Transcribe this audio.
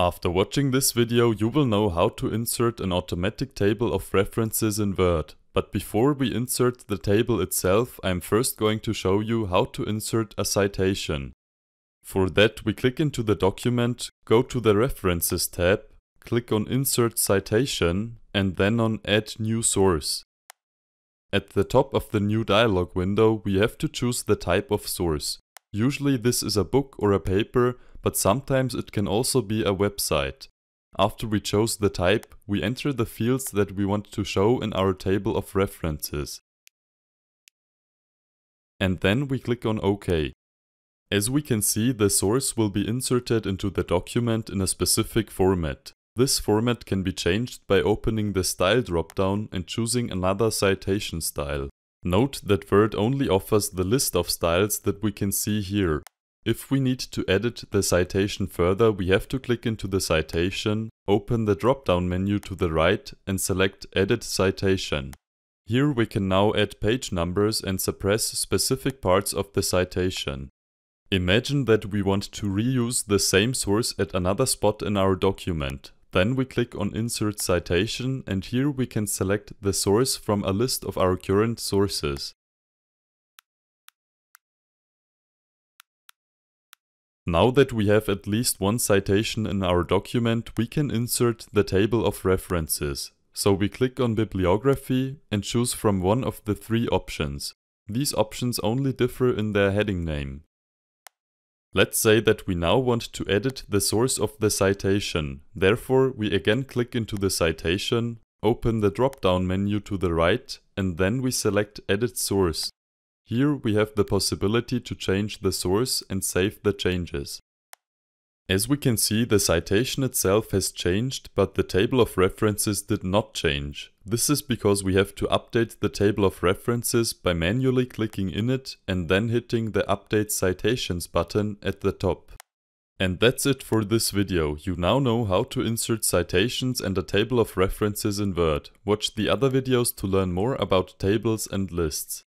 After watching this video you will know how to insert an automatic table of references in Word. But before we insert the table itself, I am first going to show you how to insert a citation. For that we click into the document, go to the References tab, click on Insert Citation and then on Add New Source. At the top of the new dialog window we have to choose the type of source. Usually this is a book or a paper, but sometimes it can also be a website. After we chose the type, we enter the fields that we want to show in our table of references. And then we click on OK. As we can see, the source will be inserted into the document in a specific format. This format can be changed by opening the style dropdown and choosing another citation style. Note that Word only offers the list of styles that we can see here. If we need to edit the citation further, we have to click into the citation, open the drop-down menu to the right and select Edit Citation. Here we can now add page numbers and suppress specific parts of the citation. Imagine that we want to reuse the same source at another spot in our document. Then we click on Insert Citation and here we can select the source from a list of our current sources. Now that we have at least one citation in our document, we can insert the table of references. So we click on Bibliography and choose from one of the three options. These options only differ in their heading name. Let's say that we now want to edit the source of the citation. Therefore, we again click into the citation, open the drop-down menu to the right, and then we select Edit Source. Here we have the possibility to change the source and save the changes. As we can see, the citation itself has changed, but the table of references did not change. This is because we have to update the table of references by manually clicking in it and then hitting the Update Citations button at the top. And that's it for this video. You now know how to insert citations and a table of references in Word. Watch the other videos to learn more about tables and lists.